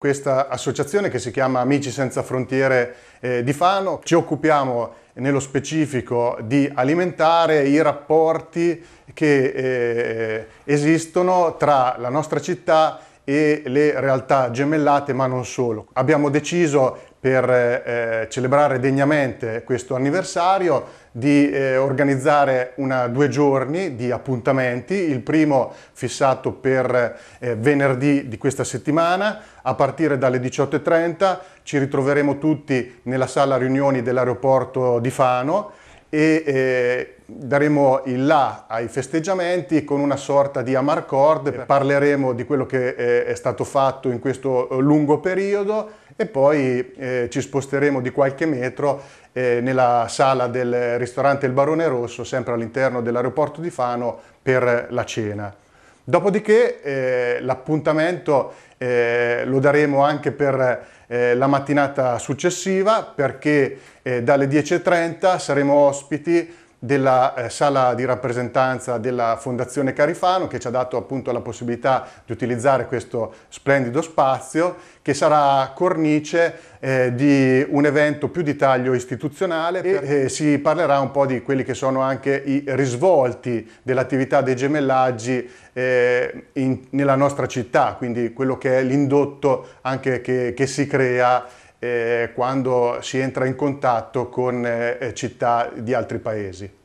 questa associazione che si chiama Amici Senza Frontiere eh, di Fano. Ci occupiamo nello specifico di alimentare i rapporti che eh, esistono tra la nostra città e le realtà gemellate, ma non solo. Abbiamo deciso per eh, eh, celebrare degnamente questo anniversario di eh, organizzare una, due giorni di appuntamenti, il primo fissato per eh, venerdì di questa settimana a partire dalle 18.30, ci ritroveremo tutti nella sala riunioni dell'aeroporto di Fano e eh, daremo il là ai festeggiamenti con una sorta di amarcord, parleremo di quello che eh, è stato fatto in questo eh, lungo periodo e poi eh, ci sposteremo di qualche metro eh, nella sala del ristorante Il Barone Rosso, sempre all'interno dell'aeroporto di Fano, per la cena. Dopodiché eh, l'appuntamento eh, lo daremo anche per eh, la mattinata successiva perché eh, dalle 10.30 saremo ospiti della eh, sala di rappresentanza della Fondazione Carifano che ci ha dato appunto la possibilità di utilizzare questo splendido spazio che sarà cornice eh, di un evento più di taglio istituzionale e eh, si parlerà un po' di quelli che sono anche i risvolti dell'attività dei gemellaggi eh, in, nella nostra città, quindi quello che è l'indotto anche che, che si crea eh, quando si entra in contatto con eh, città di altri paesi.